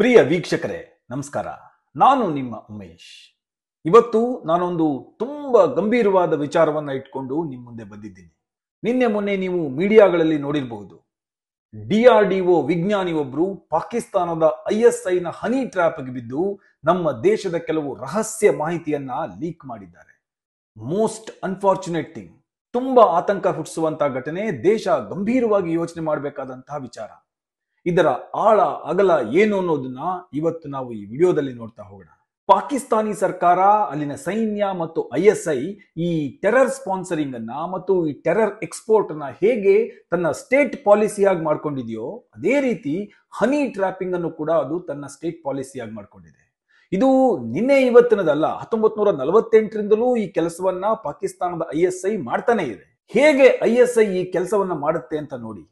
ಪ್ರಿಯ ವೀಕ್ಷಕರೇ ನಮಸ್ಕಾರ ನಾನು ನಿಮ್ಮ ಉಮೇಶ್ ಇವತ್ತು ನಾನೊಂದು ತುಂಬಾ ಗಂಭೀರವಾದ ವಿಚಾರವನ್ನ ಇಟ್ಕೊಂಡು ನಿಮ್ಮ ಮುಂದೆ ಬಂದಿದ್ದೀನಿ ನಿನ್ನೆ ಮೊನ್ನೆ ನೀವು ಮೀಡಿಯಾಗಳಲ್ಲಿ ನೋಡಿರಬಹುದು ಡಿ ಆರ್ ಡಿ ಒ ವಿಜ್ಞಾನಿ ಒಬ್ರು ಪಾಕಿಸ್ತಾನದ ಐ ಎಸ್ ಐನ ಹನಿ ಟ್ರ್ಯಾಪ್ಗೆ ಬಿದ್ದು ನಮ್ಮ ದೇಶದ ಕೆಲವು ರಹಸ್ಯ ಮಾಹಿತಿಯನ್ನ ಲೀಕ್ ಮಾಡಿದ್ದಾರೆ ಮೋಸ್ಟ್ ಅನ್ಫಾರ್ಚುನೇಟ್ ಥಿಂಗ್ ತುಂಬಾ ಆತಂಕ ಹುಟ್ಟಿಸುವಂತಹ ಘಟನೆ ದೇಶ ಗಂಭೀರವಾಗಿ ಯೋಚನೆ ಮಾಡಬೇಕಾದಂತಹ ವಿಚಾರ ಇದರ ಆಳ ಅಗಲ ಏನು ಅನ್ನೋದನ್ನ ಇವತ್ತು ನಾವು ಈ ವಿಡಿಯೋದಲ್ಲಿ ನೋಡ್ತಾ ಹೋಗೋಣ ಪಾಕಿಸ್ತಾನಿ ಸರ್ಕಾರ ಅಲ್ಲಿನ ಸೈನ್ಯ ಮತ್ತು ಐ ಎಸ್ ಐ ಈ ಟೆರರ್ ಸ್ಪಾನ್ಸರಿಂಗ್ ಅನ್ನ ಮತ್ತು ಈ ಟೆರರ್ ಎಕ್ಸ್ಪೋರ್ಟ್ ಅನ್ನ ಹೇಗೆ ತನ್ನ ಸ್ಟೇಟ್ ಪಾಲಿಸಿಯಾಗಿ ಮಾಡ್ಕೊಂಡಿದೆಯೋ ಅದೇ ರೀತಿ ಹನಿ ಟ್ರಾಪಿಂಗ್ ಅನ್ನು ಕೂಡ ಅದು ತನ್ನ ಸ್ಟೇಟ್ ಪಾಲಿಸಿಯಾಗಿ ಮಾಡ್ಕೊಂಡಿದೆ ಇದು ನಿನ್ನೆ ಇವತ್ತಿನದಲ್ಲ ಹತ್ತೊಂಬತ್ ನೂರ ನಲವತ್ತೆಂಟರಿಂದಲೂ ಈ ಕೆಲಸವನ್ನ ಪಾಕಿಸ್ತಾನದ ಐ ಎಸ್ ಐ ಮಾಡ್ತಾನೆ ಇದೆ ಹೇಗೆ ಐ ಎಸ್ ಐ ಈ ಕೆಲಸವನ್ನ ಮಾಡುತ್ತೆ ಅಂತ ನೋಡಿ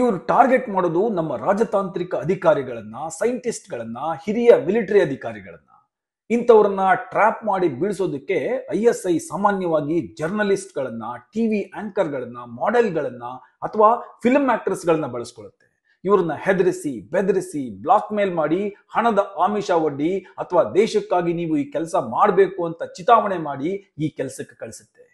ಇವರು ಟಾರ್ಗೆಟ್ ಮಾಡೋದು ನಮ್ಮ ರಾಜತಾಂತ್ರಿಕ ಅಧಿಕಾರಿಗಳನ್ನ ಸೈಂಟಿಸ್ಟ್ಗಳನ್ನ ಹಿರಿಯ ಮಿಲಿಟರಿ ಅಧಿಕಾರಿಗಳನ್ನ ಇಂಥವ್ರನ್ನ ಟ್ರ್ಯಾಪ್ ಮಾಡಿ ಬೀಳಿಸೋದಕ್ಕೆ ಐ ಎಸ್ ಐ ಸಾಮಾನ್ಯವಾಗಿ ಜರ್ನಲಿಸ್ಟ್ಗಳನ್ನ ಟಿವಿ ಆಂಕರ್ಗಳನ್ನ ಮಾಡೆಲ್ಗಳನ್ನ ಅಥವಾ ಫಿಲ್ಮ್ ಆಕ್ಟ್ರೆಸ್ಗಳನ್ನ ಬಳಸ್ಕೊಳ್ಳುತ್ತೆ ಇವ್ರನ್ನ ಹೆದರಿಸಿ ಬೆದರಿಸಿ ಬ್ಲಾಕ್ ಮೇಲ್ ಮಾಡಿ ಹಣದ ಆಮಿಷ ಒಡ್ಡಿ ಅಥವಾ ದೇಶಕ್ಕಾಗಿ ನೀವು ಈ ಕೆಲಸ ಮಾಡಬೇಕು ಅಂತ ಚಿತಾವಣೆ ಮಾಡಿ ಈ ಕೆಲಸಕ್ಕೆ ಕಳಿಸುತ್ತೆ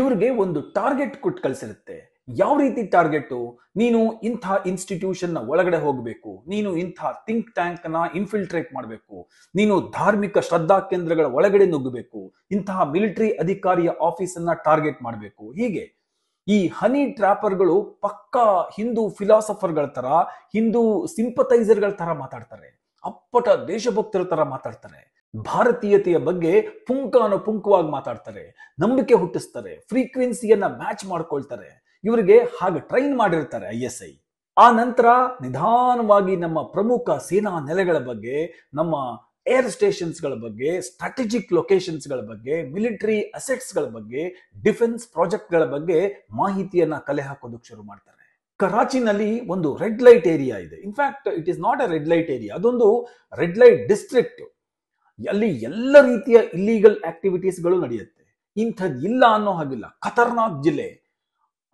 ಇವ್ರಿಗೆ ಒಂದು ಟಾರ್ಗೆಟ್ ಕೊಟ್ಟು ಕಳಿಸಿರುತ್ತೆ ಯಾವ ರೀತಿ ಟಾರ್ಗೆಟು ನೀನು ಇಂಥ ಇನ್ಸ್ಟಿಟ್ಯೂಷನ್ನ ಒಳಗಡೆ ಹೋಗಬೇಕು ನೀನು ಇಂಥ ಥಿಂಕ್ ಟ್ಯಾಂಕ್ನ ಇನ್ಫಿಲ್ಟ್ರೇಟ್ ಮಾಡಬೇಕು ನೀನು ಧಾರ್ಮಿಕ ಶ್ರದ್ಧಾ ಕೇಂದ್ರಗಳ ಒಳಗಡೆ ನುಗ್ಗಬೇಕು ಇಂತಹ ಮಿಲಿಟರಿ ಅಧಿಕಾರಿಯ ಆಫೀಸನ್ನ ಟಾರ್ಗೆಟ್ ಮಾಡಬೇಕು ಹೀಗೆ ಈ ಹನಿ ಟ್ರಾಪರ್ಗಳು ಪಕ್ಕಾ ಹಿಂದೂ ಫಿಲಾಸಫರ್ಗಳ ತರ ಹಿಂದೂ ಗಳ ತರ ಮಾತಾಡ್ತಾರೆ ಅಪ್ಪಟ ದೇಶಭಕ್ತರ ತರ ಮಾತಾಡ್ತಾರೆ ಭಾರತೀಯತೆಯ ಬಗ್ಗೆ ಪುಂಕವಾಗಿ ಮಾತಾಡ್ತಾರೆ ನಂಬಿಕೆ ಹುಟ್ಟಿಸ್ತಾರೆ ಫ್ರೀಕ್ವೆನ್ಸಿಯನ್ನ ಮ್ಯಾಚ್ ಮಾಡ್ಕೊಳ್ತಾರೆ ಇವರಿಗೆ ಹಾಗೆ ಟ್ರೈನ್ ಮಾಡಿರ್ತಾರೆ ಐ ಎಸ್ ಐ ಆ ನಂತರ ನಿಧಾನವಾಗಿ ನಮ್ಮ ಪ್ರಮುಖ ಸೇನಾ ನೆಲೆಗಳ ಬಗ್ಗೆ ನಮ್ಮ ಏರ್ ಸ್ಟೇಷನ್ಸ್ಗಳ ಬಗ್ಗೆ ಸ್ಟ್ರಾಟಜಿಕ್ ಲೊಕೇಶನ್ಸ್ಗಳ ಬಗ್ಗೆ ಮಿಲಿಟರಿ ಅಸೆಟ್ಸ್ಗಳ ಬಗ್ಗೆ ಡಿಫೆನ್ಸ್ ಪ್ರಾಜೆಕ್ಟ್ಗಳ ಬಗ್ಗೆ ಮಾಹಿತಿಯನ್ನ ಕಲೆ ಹಾಕೋದಕ್ಕೆ ಶುರು ಮಾಡ್ತಾರೆ ಕರಾಚಿನಲ್ಲಿ ಒಂದು ರೆಡ್ ಲೈಟ್ ಏರಿಯಾ ಇದೆ in fact it is not a red light area ಅದೊಂದು ರೆಡ್ ಲೈಟ್ ಡಿಸ್ಟ್ರಿಕ್ಟ್ ಅಲ್ಲಿ ಎಲ್ಲ ರೀತಿಯ ಇಲ್ಲೀಗಲ್ ಆಕ್ಟಿವಿಟೀಸ್ಗಳು ನಡೆಯುತ್ತೆ ಇಂಥದ್ ಇಲ್ಲ ಅನ್ನೋ ಹಾಗಿಲ್ಲ ಖತರ್ನಾಕ್ ಜಿಲ್ಲೆ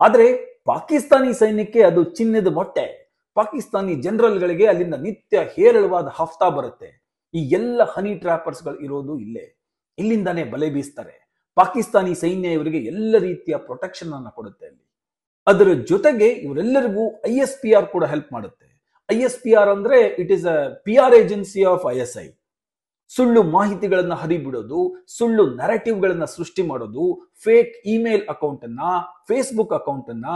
ಆದರೆ ಪಾಕಿಸ್ತಾನಿ ಸೈನ್ಯಕ್ಕೆ ಅದು ಚಿನ್ನದ ಮೊಟ್ಟೆ ಪಾಕಿಸ್ತಾನಿ ಜನರಲ್ಗಳಿಗೆ ಅಲ್ಲಿಂದ ನಿತ್ಯ ಹೇರಳವಾದ ಹಫ್ತಾ ಬರುತ್ತೆ ಈ ಎಲ್ಲ ಹನಿ ಟ್ರಾಪರ್ಸ್ಗಳು ಇರೋದು ಇಲ್ಲೇ ಇಲ್ಲಿಂದಾನೇ ಬಲೆ ಬೀಸ್ತಾರೆ ಪಾಕಿಸ್ತಾನಿ ಸೈನ್ಯ ಇವರಿಗೆ ಎಲ್ಲ ರೀತಿಯ ಪ್ರೊಟೆಕ್ಷನ್ ಅನ್ನು ಕೊಡುತ್ತೆ ಅಲ್ಲಿ ಅದರ ಜೊತೆಗೆ ಇವರೆಲ್ಲರಿಗೂ ಐ ಎಸ್ ಪಿ ಆರ್ ಕೂಡ ಹೆಲ್ಪ್ ಮಾಡುತ್ತೆ ಐ ಎಸ್ ಪಿ ಆರ್ ಅಂದ್ರೆ it is a P R agency of I S I ಸುಳ್ಳು ಮಾಹಿತಿಗಳನ್ನು ಹರಿಬಿಡೋದು ಸುಳ್ಳು ಗಳನ್ನ ಸೃಷ್ಟಿ ಮಾಡೋದು ಫೇಕ್ ಇಮೇಲ್ ಅಕೌಂಟ್ ಅನ್ನ ಫೇಸ್ಬುಕ್ ಅಕೌಂಟ್ ಅನ್ನ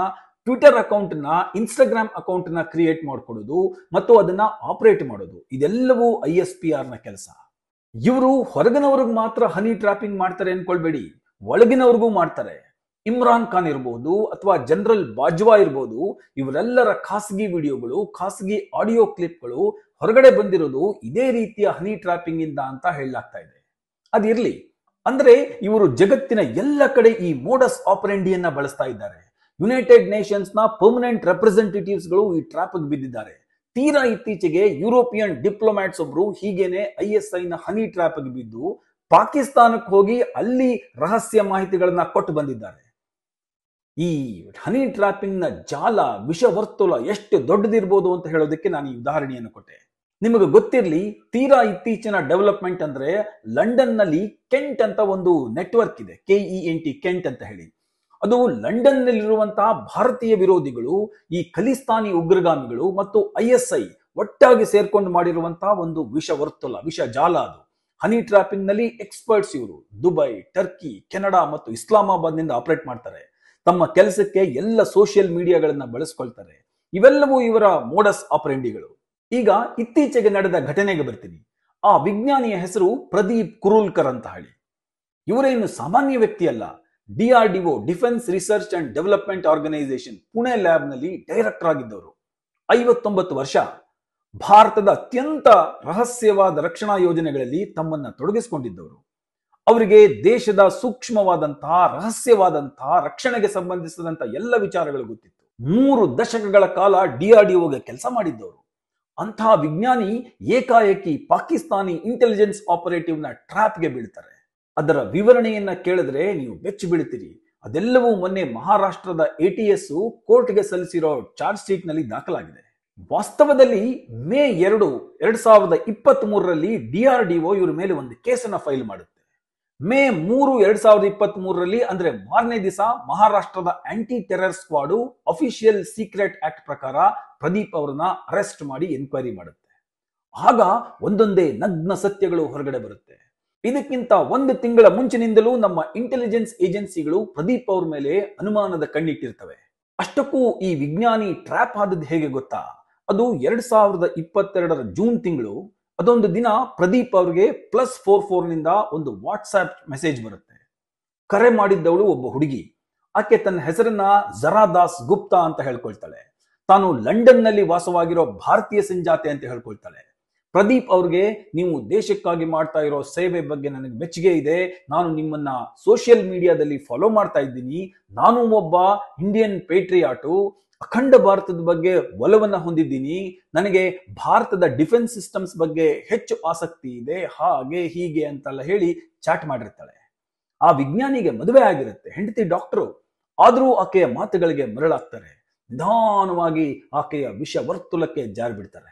ಟ್ವಿಟರ್ ಅಕೌಂಟ್ ನ ಇನ್ಸ್ಟಾಗ್ರಾಮ್ ಅಕೌಂಟ್ ನ ಕ್ರಿಯೇಟ್ ಮಾಡ್ಕೊಡೋದು ಮತ್ತು ಅದನ್ನ ಆಪರೇಟ್ ಮಾಡೋದು ಇದೆಲ್ಲವೂ ಐ ಎಸ್ ಪಿ ಆರ್ ನ ಕೆಲಸ ಇವರು ಹೊರಗಿನವ್ರಿಗೆ ಮಾತ್ರ ಹನಿ ಟ್ರಾಪಿಂಗ್ ಮಾಡ್ತಾರೆ ಅನ್ಕೊಳ್ಬೇಡಿ ಒಳಗಿನವ್ರಿಗೂ ಮಾಡ್ತಾರೆ ಇಮ್ರಾನ್ ಖಾನ್ ಇರ್ಬೋದು ಅಥವಾ ಜನರಲ್ ಬಾಜ್ವಾ ಇರ್ಬೋದು ಇವರೆಲ್ಲರ ಖಾಸಗಿ ವಿಡಿಯೋಗಳು ಖಾಸಗಿ ಆಡಿಯೋ ಕ್ಲಿಪ್ಗಳು ಹೊರಗಡೆ ಬಂದಿರೋದು ಇದೇ ರೀತಿಯ ಹನಿ ಟ್ರಾಪಿಂಗ್ ಇಂದ ಅಂತ ಹೇಳಲಾಗ್ತಾ ಇದೆ ಅದಿರ್ಲಿ ಅಂದ್ರೆ ಇವರು ಜಗತ್ತಿನ ಎಲ್ಲ ಕಡೆ ಈ ಮೋಡಸ್ ಆಪರೆಂಡಿಯನ್ನ ಬಳಸ್ತಾ ಇದ್ದಾರೆ ಯುನೈಟೆಡ್ ನೇಷನ್ಸ್ ನ ಪರ್ಮನೆಂಟ್ ರೆಪ್ರೆಸೆಂಟೇಟಿವ್ಸ್ ಗಳು ಈ ಟ್ರಾಪ್ ಬಿದ್ದಿದ್ದಾರೆ ತೀರಾ ಇತ್ತೀಚೆಗೆ ಯುರೋಪಿಯನ್ ಡಿಪ್ಲೊಮ್ಯಾಟ್ಸ್ ಒಬ್ರು ಹೀಗೇನೆ ಐ ಎಸ್ ಐ ನ ಹನಿ ಟ್ರಾಪ್ ಬಿದ್ದು ಪಾಕಿಸ್ತಾನಕ್ಕೆ ಹೋಗಿ ಅಲ್ಲಿ ರಹಸ್ಯ ಮಾಹಿತಿಗಳನ್ನ ಕೊಟ್ಟು ಬಂದಿದ್ದಾರೆ ಈ ಹನಿ ಟ್ರಾಪಿಂಗ್ನ ಜಾಲ ವಿಷವರ್ತುಲ ಎಷ್ಟು ದೊಡ್ಡದಿರ್ಬೋದು ಅಂತ ಹೇಳೋದಕ್ಕೆ ನಾನು ಈ ಉದಾಹರಣೆಯನ್ನು ಕೊಟ್ಟೆ ನಿಮಗೆ ಗೊತ್ತಿರಲಿ ತೀರಾ ಇತ್ತೀಚಿನ ಡೆವಲಪ್ಮೆಂಟ್ ಅಂದ್ರೆ ಲಂಡನ್ ನಲ್ಲಿ ಕೆಂಟ್ ಅಂತ ಒಂದು ನೆಟ್ವರ್ಕ್ ಇದೆ ಇ ಎನ್ ಟಿ ಕೆಂಟ್ ಅಂತ ಹೇಳಿ ಅದು ಲಂಡನ್ ನಲ್ಲಿರುವಂತಹ ಭಾರತೀಯ ವಿರೋಧಿಗಳು ಈ ಖಲಿಸ್ತಾನಿ ಉಗ್ರಗಾಮಿಗಳು ಮತ್ತು ಐ ಎಸ್ ಐ ಒಟ್ಟಾಗಿ ಸೇರ್ಕೊಂಡು ಮಾಡಿರುವಂತಹ ಒಂದು ವಿಷ ವರ್ತುಲ ವಿಷ ಜಾಲ ಅದು ಹನಿ ಟ್ರಾಪಿಂಗ್ ನಲ್ಲಿ ಎಕ್ಸ್ಪರ್ಟ್ಸ್ ಇವರು ದುಬೈ ಟರ್ಕಿ ಕೆನಡಾ ಮತ್ತು ಇಸ್ಲಾಮಾಬಾದ್ ನಿಂದ ಆಪರೇಟ್ ಮಾಡ್ತಾರೆ ತಮ್ಮ ಕೆಲಸಕ್ಕೆ ಎಲ್ಲ ಸೋಷಿಯಲ್ ಮೀಡಿಯಾಗಳನ್ನ ಬಳಸ್ಕೊಳ್ತಾರೆ ಇವೆಲ್ಲವೂ ಇವರ ಮೋಡಸ್ ಆಪರೆಂಡಿಗಳು ಈಗ ಇತ್ತೀಚೆಗೆ ನಡೆದ ಘಟನೆಗೆ ಬರ್ತೀನಿ ಆ ವಿಜ್ಞಾನಿಯ ಹೆಸರು ಪ್ರದೀಪ್ ಕುರುಲ್ಕರ್ ಅಂತ ಹೇಳಿ ಇವರೇನು ಸಾಮಾನ್ಯ ವ್ಯಕ್ತಿ ಅಲ್ಲ DRDO defence research and development organisation Pune ಲ್ಯಾಬ್ನಲ್ಲಿ ಡೈರೆಕ್ಟರ್ ಆಗಿದ್ದವರು ಐವತ್ತೊಂಬತ್ತು ವರ್ಷ ಭಾರತದ ಅತ್ಯಂತ ರಹಸ್ಯವಾದ ರಕ್ಷಣಾ ಯೋಜನೆಗಳಲ್ಲಿ ತಮ್ಮನ್ನ ತೊಡಗಿಸಿಕೊಂಡಿದ್ದವರು ಅವರಿಗೆ ದೇಶದ ಸೂಕ್ಷ್ಮವಾದಂತಹ ರಹಸ್ಯವಾದಂತಹ ರಕ್ಷಣೆಗೆ ಸಂಬಂಧಿಸಿದಂತಹ ಎಲ್ಲ ವಿಚಾರಗಳು ಗೊತ್ತಿತ್ತು ಮೂರು ದಶಕಗಳ ಕಾಲ ಡಿ ಆರ್ ಕೆಲಸ ಮಾಡಿದ್ದವರು ಅಂತಹ ವಿಜ್ಞಾನಿ ಏಕಾಏಕಿ ಪಾಕಿಸ್ತಾನಿ ಇಂಟೆಲಿಜೆನ್ಸ್ ಆಪರೇಟಿವ್ ನ ಟ್ರಾಪ್ಗೆ ಬೀಳ್ತಾರೆ ಅದರ ವಿವರಣೆಯನ್ನ ಕೇಳಿದ್ರೆ ನೀವು ಬೆಚ್ಚಿ ಬೀಳ್ತೀರಿ ಅದೆಲ್ಲವೂ ಮೊನ್ನೆ ಮಹಾರಾಷ್ಟ್ರದ ಎ ಟಿ ಎಸ್ ಕೋರ್ಟ್ಗೆ ಸಲ್ಲಿಸಿರೋ ಚಾರ್ಜ್ ಶೀಟ್ ನಲ್ಲಿ ದಾಖಲಾಗಿದೆ ವಾಸ್ತವದಲ್ಲಿ ಮೇ ಎರಡು ಎರಡ್ ಸಾವಿರದ ಇಪ್ಪತ್ತ್ ಮೂರರಲ್ಲಿ ಡಿಆರ್ಡಿಒ ಇವರ ಮೇಲೆ ಒಂದು ಕೇಸನ್ನು ಫೈಲ್ ಮಾಡುತ್ತೆ ಮೇ ಮೂರು ಎರಡ್ ಸಾವಿರದ ಇಪ್ಪತ್ತ್ ಮೂರರಲ್ಲಿ ಅಂದ್ರೆ ಮಾರನೇ ದಿವಸ ಮಹಾರಾಷ್ಟ್ರದ anti terror squad official secret act ಪ್ರಕಾರ ಪ್ರದೀಪ್ ಅವರನ್ನ ಅರೆಸ್ಟ್ ಮಾಡಿ ಎನ್ಕ್ವೈರಿ ಮಾಡುತ್ತೆ ಆಗ ಒಂದೊಂದೇ ನಗ್ನ ಸತ್ಯಗಳು ಹೊರಗಡೆ ಬರುತ್ತೆ ಇದಕ್ಕಿಂತ ಒಂದು ತಿಂಗಳ ಮುಂಚಿನಿಂದಲೂ ನಮ್ಮ ಇಂಟೆಲಿಜೆನ್ಸ್ ಏಜೆನ್ಸಿಗಳು ಪ್ರದೀಪ್ ಅವ್ರ ಮೇಲೆ ಅನುಮಾನದ ಕಣ್ಣಿಟ್ಟಿರ್ತವೆ ಅಷ್ಟಕ್ಕೂ ಈ ವಿಜ್ಞಾನಿ ಟ್ರ್ಯಾಪ್ ಆದದ್ದು ಹೇಗೆ ಗೊತ್ತಾ ಅದು ಎರಡ್ ಸಾವಿರದ ಇಪ್ಪತ್ತೆರಡರ ಜೂನ್ ತಿಂಗಳು ಅದೊಂದು ದಿನ ಪ್ರದೀಪ್ ಅವ್ರಿಗೆ ಪ್ಲಸ್ ಫೋರ್ ಫೋರ್ನಿಂದ ಒಂದು ವಾಟ್ಸ್ಆ್ಯಪ್ ಮೆಸೇಜ್ ಬರುತ್ತೆ ಕರೆ ಮಾಡಿದ್ದವಳು ಒಬ್ಬ ಹುಡುಗಿ ಆಕೆ ತನ್ನ ಹೆಸರನ್ನ ಜರಾದಾಸ್ ಗುಪ್ತಾ ಅಂತ ಹೇಳ್ಕೊಳ್ತಾಳೆ ತಾನು ಲಂಡನ್ನಲ್ಲಿ ವಾಸವಾಗಿರೋ ಭಾರತೀಯ ಸಂಜಾತೆ ಅಂತ ಹೇಳ್ಕೊಳ್ತಾಳೆ ಪ್ರದೀಪ್ ಅವ್ರಿಗೆ ನೀವು ದೇಶಕ್ಕಾಗಿ ಮಾಡ್ತಾ ಇರೋ ಸೇವೆ ಬಗ್ಗೆ ನನಗೆ ಮೆಚ್ಚುಗೆ ಇದೆ ನಾನು ನಿಮ್ಮನ್ನ ಸೋಷಿಯಲ್ ಮೀಡಿಯಾದಲ್ಲಿ ಫಾಲೋ ಮಾಡ್ತಾ ಇದ್ದೀನಿ ನಾನು ಒಬ್ಬ ಇಂಡಿಯನ್ ಪೇಟ್ರಿಯಾಟು ಅಖಂಡ ಭಾರತದ ಬಗ್ಗೆ ಒಲವನ್ನ ಹೊಂದಿದ್ದೀನಿ ನನಗೆ ಭಾರತದ ಡಿಫೆನ್ಸ್ ಸಿಸ್ಟಮ್ಸ್ ಬಗ್ಗೆ ಹೆಚ್ಚು ಆಸಕ್ತಿ ಇದೆ ಹಾಗೆ ಹೀಗೆ ಅಂತೆಲ್ಲ ಹೇಳಿ ಚಾಟ್ ಮಾಡಿರ್ತಾಳೆ ಆ ವಿಜ್ಞಾನಿಗೆ ಮದುವೆ ಆಗಿರುತ್ತೆ ಹೆಂಡತಿ ಡಾಕ್ಟರು ಆದರೂ ಆಕೆಯ ಮಾತುಗಳಿಗೆ ಮರಳಾಗ್ತಾರೆ ನಿಧಾನವಾಗಿ ಆಕೆಯ ವಿಷ ವರ್ತುಲಕ್ಕೆ ಬಿಡ್ತಾರೆ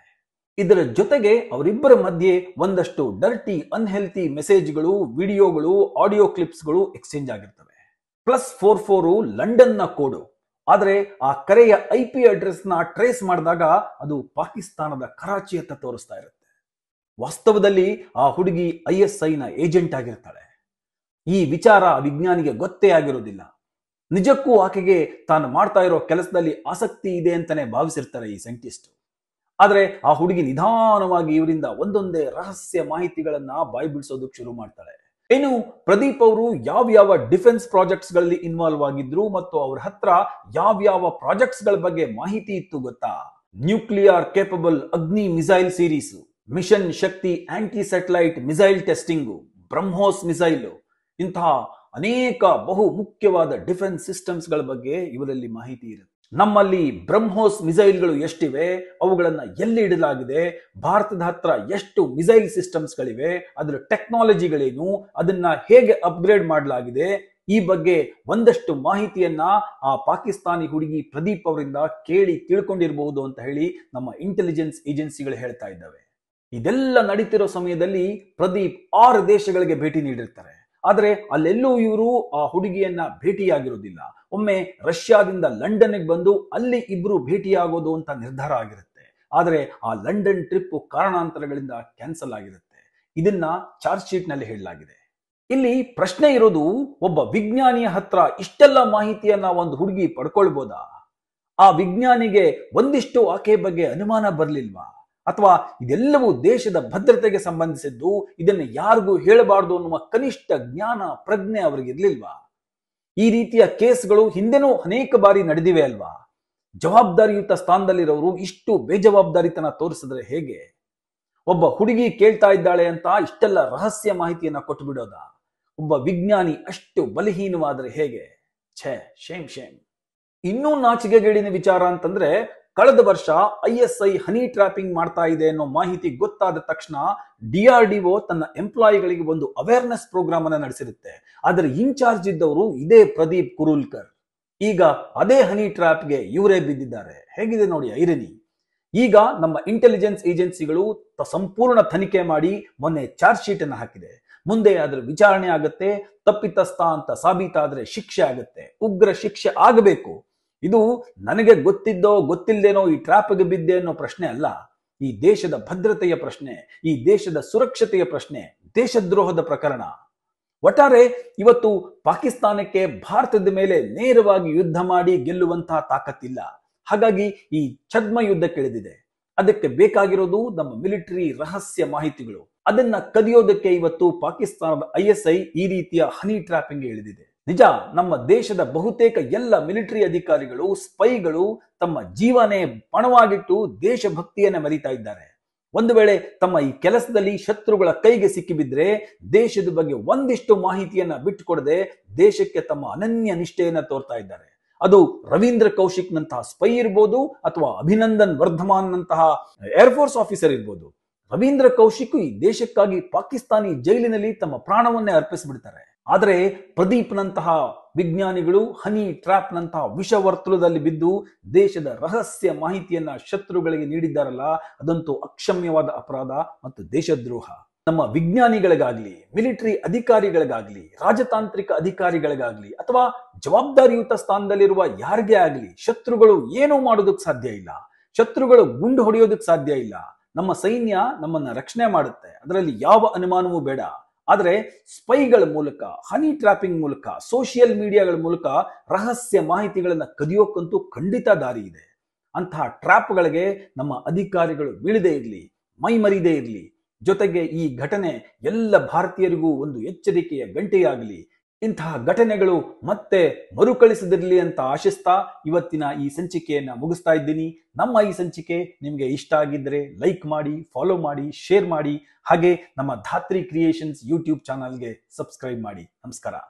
ಇದರ ಜೊತೆಗೆ ಅವರಿಬ್ಬರ ಮಧ್ಯೆ ಒಂದಷ್ಟು ಡರ್ಟಿ ಅನ್ಹೆಲ್ತಿ ಮೆಸೇಜ್ಗಳು ವಿಡಿಯೋಗಳು ಆಡಿಯೋ ಕ್ಲಿಪ್ಸ್ಗಳು ಎಕ್ಸ್ಚೇಂಜ್ ಆಗಿರ್ತವೆ ಪ್ಲಸ್ ಫೋರ್ ಫೋರು ಲಂಡನ್ನ ಕೋಡು ಆದರೆ ಆ ಕರೆಯ ಐ ಪಿ ಅಡ್ರೆಸ್ನ ಟ್ರೇಸ್ ಮಾಡಿದಾಗ ಅದು ಪಾಕಿಸ್ತಾನದ ಕರಾಚಿ ಅಂತ ತೋರಿಸ್ತಾ ಇರುತ್ತೆ ವಾಸ್ತವದಲ್ಲಿ ಆ ಹುಡುಗಿ ಐ ಎಸ್ ಐನ ಏಜೆಂಟ್ ಆಗಿರ್ತಾಳೆ ಈ ವಿಚಾರ ವಿಜ್ಞಾನಿಗೆ ಗೊತ್ತೇ ಆಗಿರೋದಿಲ್ಲ ನಿಜಕ್ಕೂ ಆಕೆಗೆ ತಾನು ಮಾಡ್ತಾ ಇರೋ ಕೆಲಸದಲ್ಲಿ ಆಸಕ್ತಿ ಇದೆ ಅಂತಾನೆ ಭಾವಿಸಿರ್ತಾರೆ ಈ ಸೈಂಟಿಸ್ಟ್ ಆದರೆ ಆ ಹುಡುಗಿ ನಿಧಾನವಾಗಿ ಇವರಿಂದ ಒಂದೊಂದೇ ರಹಸ್ಯ ಮಾಹಿತಿಗಳನ್ನ ಬಾಯ್ಬಿಡಿಸೋದಕ್ಕೆ ಶುರು ಮಾಡ್ತಾಳೆ ಇನ್ನು ಪ್ರದೀಪ್ ಅವರು ಯಾವ್ಯಾವ ಡಿಫೆನ್ಸ್ ಪ್ರಾಜೆಕ್ಟ್ಸ್ ಗಳಲ್ಲಿ ಇನ್ವಾಲ್ವ್ ಆಗಿದ್ರು ಮತ್ತು ಅವ್ರ ಹತ್ರ ಯಾವ್ಯಾವ ಪ್ರಾಜೆಕ್ಟ್ಸ್ ಗಳ ಬಗ್ಗೆ ಮಾಹಿತಿ ಇತ್ತು ಗೊತ್ತಾ nuclear capable Agni missile series mission Shakti anti satellite missile testing BrahMos missile ಇಂತಹ ಅನೇಕ ಬಹು ಮುಖ್ಯವಾದ ಡಿಫೆನ್ಸ್ ಸಿಸ್ಟಮ್ಸ್ ಗಳ ಬಗ್ಗೆ ಇವರಲ್ಲಿ ಮಾಹಿತಿ ಇರುತ್ತೆ ನಮ್ಮಲ್ಲಿ ಬ್ರಹ್ಮೋಸ್ ಮಿಸೈಲ್ಗಳು ಎಷ್ಟಿವೆ ಅವುಗಳನ್ನು ಎಲ್ಲಿ ಇಡಲಾಗಿದೆ ಭಾರತದ ಹತ್ರ ಎಷ್ಟು ಮಿಸೈಲ್ ಸಿಸ್ಟಮ್ಸ್ಗಳಿವೆ ಅದರ ಟೆಕ್ನಾಲಜಿಗಳೇನು ಅದನ್ನ ಹೇಗೆ ಅಪ್ಗ್ರೇಡ್ ಮಾಡಲಾಗಿದೆ ಈ ಬಗ್ಗೆ ಒಂದಷ್ಟು ಮಾಹಿತಿಯನ್ನ ಆ ಪಾಕಿಸ್ತಾನಿ ಹುಡುಗಿ ಪ್ರದೀಪ್ ಅವರಿಂದ ಕೇಳಿ ತಿಳ್ಕೊಂಡಿರಬಹುದು ಅಂತ ಹೇಳಿ ನಮ್ಮ ಇಂಟೆಲಿಜೆನ್ಸ್ ಏಜೆನ್ಸಿಗಳು ಹೇಳ್ತಾ ಇದ್ದಾವೆ ಇದೆಲ್ಲ ನಡೀತಿರೋ ಸಮಯದಲ್ಲಿ ಪ್ರದೀಪ್ ಆರು ದೇಶಗಳಿಗೆ ಭೇಟಿ ನೀಡಿರ್ತಾರೆ ಆದರೆ ಅಲ್ಲೆಲ್ಲೂ ಇವರು ಆ ಹುಡುಗಿಯನ್ನ ಭೇಟಿಯಾಗಿರೋದಿಲ್ಲ ಒಮ್ಮೆ ರಷ್ಯಾದಿಂದ ಲಂಡನ್ಗೆ ಬಂದು ಅಲ್ಲಿ ಇಬ್ರು ಭೇಟಿಯಾಗೋದು ಅಂತ ನಿರ್ಧಾರ ಆಗಿರುತ್ತೆ ಆದರೆ ಆ ಲಂಡನ್ ಟ್ರಿಪ್ ಕಾರಣಾಂತರಗಳಿಂದ ಕ್ಯಾನ್ಸಲ್ ಆಗಿರುತ್ತೆ ಇದನ್ನ ಚಾರ್ಜ್ ಶೀಟ್ ನಲ್ಲಿ ಹೇಳಲಾಗಿದೆ ಇಲ್ಲಿ ಪ್ರಶ್ನೆ ಇರೋದು ಒಬ್ಬ ವಿಜ್ಞಾನಿಯ ಹತ್ರ ಇಷ್ಟೆಲ್ಲ ಮಾಹಿತಿಯನ್ನ ಒಂದು ಹುಡುಗಿ ಪಡ್ಕೊಳ್ಬೋದಾ ಆ ವಿಜ್ಞಾನಿಗೆ ಒಂದಿಷ್ಟು ಆಕೆ ಬಗ್ಗೆ ಅನುಮಾನ ಬರಲಿಲ್ವಾ ಅಥವಾ ಇದೆಲ್ಲವೂ ದೇಶದ ಭದ್ರತೆಗೆ ಸಂಬಂಧಿಸಿದ್ದು ಇದನ್ನು ಯಾರಿಗೂ ಹೇಳಬಾರ್ದು ಅನ್ನುವ ಕನಿಷ್ಠ ಜ್ಞಾನ ಪ್ರಜ್ಞೆ ಅವರಿಗಿರ್ಲಿಲ್ವಾ ಈ ರೀತಿಯ ಕೇಸ್ಗಳು ಹಿಂದೆನೂ ಅನೇಕ ಬಾರಿ ನಡೆದಿವೆ ಅಲ್ವಾ ಜವಾಬ್ದಾರಿಯುತ ಸ್ಥಾನದಲ್ಲಿರೋರು ಇಷ್ಟು ಬೇಜವಾಬ್ದಾರಿತನ ತೋರಿಸಿದ್ರೆ ಹೇಗೆ ಒಬ್ಬ ಹುಡುಗಿ ಕೇಳ್ತಾ ಇದ್ದಾಳೆ ಅಂತ ಇಷ್ಟೆಲ್ಲ ರಹಸ್ಯ ಮಾಹಿತಿಯನ್ನ ಕೊಟ್ಟು ಬಿಡೋದ ಒಬ್ಬ ವಿಜ್ಞಾನಿ ಅಷ್ಟು ಬಲಹೀನವಾದ್ರೆ ಹೇಗೆ ಛೇ ಶೇಮ್ ಶೇಮ್ ಇನ್ನೂ ನಾಚಿಕೆಗೇಡಿನ ವಿಚಾರ ಅಂತಂದ್ರೆ ಕಳೆದ ವರ್ಷ I S I honey trapping ಮಾಡ್ತಾ ಇದೆ ಅನ್ನೋ ಮಾಹಿತಿ ಗೊತ್ತಾದ ತಕ್ಷಣ ಡಿ ಆರ್ ಡಿ ಒ ತನ್ನ ಎಂಪ್ಲಾಯಿಗಳಿಗೆ ಒಂದು ಅವೇರ್ನೆಸ್ ಪ್ರೋಗ್ರಾಮ್ ಅನ್ನ ನಡೆಸಿರುತ್ತೆ ಆದರೆ ಇನ್ಚಾರ್ಜ್ ಇದ್ದವರು ಇದೇ ಪ್ರದೀಪ್ ಕುರುಲ್ಕರ್ ಈಗ ಅದೇ ಹನಿ ಟ್ರಾಪ್ಗೆ ಇವರೇ ಬಿದ್ದಿದ್ದಾರೆ ಹೇಗಿದೆ ನೋಡಿ ಐರನಿ ಈಗ ನಮ್ಮ ಇಂಟೆಲಿಜೆನ್ಸ್ ಏಜೆನ್ಸಿಗಳು ಸಂಪೂರ್ಣ ತನಿಖೆ ಮಾಡಿ ಮೊನ್ನೆ ಚಾರ್ಜ್ ಶೀಟ್ ಅನ್ನು ಹಾಕಿದೆ ಮುಂದೆ ಅದರ ವಿಚಾರಣೆ ಆಗುತ್ತೆ ತಪ್ಪಿತಸ್ಥ ಅಂತ ಸಾಬೀತಾದ್ರೆ ಶಿಕ್ಷೆ ಆಗುತ್ತೆ ಉಗ್ರ ಶಿಕ್ಷೆ ಆಗಬೇಕು ಇದು ನನಗೆ ಗೊತ್ತಿದ್ದೋ ಗೊತ್ತಿಲ್ಲದೇನೋ ಈ ಟ್ರಾಪ್ಗೆ ಬಿದ್ದೆ ಅನ್ನೋ ಪ್ರಶ್ನೆ ಅಲ್ಲ ಈ ದೇಶದ ಭದ್ರತೆಯ ಪ್ರಶ್ನೆ ಈ ದೇಶದ ಸುರಕ್ಷತೆಯ ಪ್ರಶ್ನೆ ದೇಶದ್ರೋಹದ ಪ್ರಕರಣ ಒಟ್ಟಾರೆ ಇವತ್ತು ಪಾಕಿಸ್ತಾನಕ್ಕೆ ಭಾರತದ ಮೇಲೆ ನೇರವಾಗಿ ಯುದ್ಧ ಮಾಡಿ ಗೆಲ್ಲುವಂತಹ ತಾಕತ್ತಿಲ್ಲ ಹಾಗಾಗಿ ಈ ಛದ್ಮ ಯುದ್ಧ ಅದಕ್ಕೆ ಬೇಕಾಗಿರೋದು ನಮ್ಮ ಮಿಲಿಟರಿ ರಹಸ್ಯ ಮಾಹಿತಿಗಳು ಅದನ್ನ ಕದಿಯೋದಕ್ಕೆ ಇವತ್ತು ಪಾಕಿಸ್ತಾನದ ಐಎಸ್ಐ ಈ ರೀತಿಯ ಹನಿ ಟ್ರಾಪಿಂಗ್ ಇಳಿದಿದೆ ನಿಜ ನಮ್ಮ ದೇಶದ ಬಹುತೇಕ ಎಲ್ಲ ಮಿಲಿಟರಿ ಅಧಿಕಾರಿಗಳು ಸ್ಪೈಗಳು ತಮ್ಮ ಜೀವನೇ ಪಣವಾಗಿಟ್ಟು ದೇಶಭಕ್ತಿಯನ್ನ ಮರಿತಾ ಇದ್ದಾರೆ ಒಂದು ವೇಳೆ ತಮ್ಮ ಈ ಕೆಲಸದಲ್ಲಿ ಶತ್ರುಗಳ ಕೈಗೆ ಸಿಕ್ಕಿಬಿದ್ರೆ ದೇಶದ ಬಗ್ಗೆ ಒಂದಿಷ್ಟು ಮಾಹಿತಿಯನ್ನ ಬಿಟ್ಟುಕೊಡದೆ ದೇಶಕ್ಕೆ ತಮ್ಮ ಅನನ್ಯ ನಿಷ್ಠೆಯನ್ನ ತೋರ್ತಾ ಇದ್ದಾರೆ ಅದು ರವೀಂದ್ರ ಕೌಶಿಕ್ ನಂತಹ ಸ್ಪೈ ಇರ್ಬೋದು ಅಥವಾ ಅಭಿನಂದನ್ ವರ್ಧಮಾನ್ ನಂತಹ ಏರ್ಫೋರ್ಸ್ ಆಫೀಸರ್ ಇರ್ಬೋದು ರವೀಂದ್ರ ಕೌಶಿಕ್ ಈ ದೇಶಕ್ಕಾಗಿ ಪಾಕಿಸ್ತಾನಿ ಜೈಲಿನಲ್ಲಿ ತಮ್ಮ ಪ್ರಾಣವನ್ನೇ ಅರ್ಪಿಸಿಬಿಡ್ತಾರೆ ಆದರೆ ಪ್ರದೀಪ್ನಂತಹ ವಿಜ್ಞಾನಿಗಳು ಹನಿ ಟ್ರ್ಯಾಪ್ನಂತಹ ವಿಷವರ್ತುಲದಲ್ಲಿ ಬಿದ್ದು ದೇಶದ ರಹಸ್ಯ ಮಾಹಿತಿಯನ್ನ ಶತ್ರುಗಳಿಗೆ ನೀಡಿದ್ದಾರಲ್ಲ ಅದಂತೂ ಅಕ್ಷಮ್ಯವಾದ ಅಪರಾಧ ಮತ್ತು ದೇಶದ್ರೋಹ ನಮ್ಮ ವಿಜ್ಞಾನಿಗಳಿಗಾಗ್ಲಿ ಮಿಲಿಟರಿ ಅಧಿಕಾರಿಗಳಿಗಾಗ್ಲಿ ರಾಜತಾಂತ್ರಿಕ ಅಧಿಕಾರಿಗಳಿಗಾಗ್ಲಿ ಅಥವಾ ಜವಾಬ್ದಾರಿಯುತ ಸ್ಥಾನದಲ್ಲಿರುವ ಯಾರಿಗೇ ಆಗ್ಲಿ ಶತ್ರುಗಳು ಏನೂ ಮಾಡೋದಕ್ ಸಾಧ್ಯ ಇಲ್ಲ ಶತ್ರುಗಳು ಗುಂಡು ಹೊಡೆಯೋದಕ್ ಸಾಧ್ಯ ಇಲ್ಲ ನಮ್ಮ ಸೈನ್ಯ ನಮ್ಮನ್ನ ರಕ್ಷಣೆ ಮಾಡುತ್ತೆ ಅದರಲ್ಲಿ ಯಾವ ಅನುಮಾನವೂ ಬೇಡ ಆದರೆ ಸ್ಪೈಗಳ ಮೂಲಕ ಹನಿ ಟ್ರಾಪಿಂಗ್ ಮೂಲಕ ಸೋಷಿಯಲ್ ಮೀಡಿಯಾಗಳ ಮೂಲಕ ರಹಸ್ಯ ಮಾಹಿತಿಗಳನ್ನು ಕದಿಯೋಕ್ಕಂತೂ ಖಂಡಿತ ದಾರಿ ಇದೆ ಅಂತಹ ಟ್ರಾಪ್ಗಳಿಗೆ ನಮ್ಮ ಅಧಿಕಾರಿಗಳು ಬೀಳದೇ ಇರಲಿ ಮೈಮರಿದೇ ಇರಲಿ ಜೊತೆಗೆ ಈ ಘಟನೆ ಎಲ್ಲ ಭಾರತೀಯರಿಗೂ ಒಂದು ಎಚ್ಚರಿಕೆಯ ಗಂಟೆಯಾಗಲಿ ಇಂತಹ ಘಟನೆಗಳು ಮತ್ತೆ ಮರುಕಳಿಸದಿರಲಿ ಅಂತ ಆಶಿಸ್ತಾ ಇವತ್ತಿನ ಈ ಸಂಚಿಕೆಯನ್ನು ಮುಗಿಸ್ತಾ ಇದ್ದೀನಿ ನಮ್ಮ ಈ ಸಂಚಿಕೆ ನಿಮಗೆ ಇಷ್ಟ ಆಗಿದ್ದರೆ ಲೈಕ್ ಮಾಡಿ ಫಾಲೋ ಮಾಡಿ ಶೇರ್ ಮಾಡಿ ಹಾಗೆ ನಮ್ಮ ಧಾತ್ರಿ ಕ್ರಿಯೇಷನ್ಸ್ ಯೂಟ್ಯೂಬ್ ಚಾನಲ್ಗೆ ಸಬ್ಸ್ಕ್ರೈಬ್ ಮಾಡಿ ನಮಸ್ಕಾರ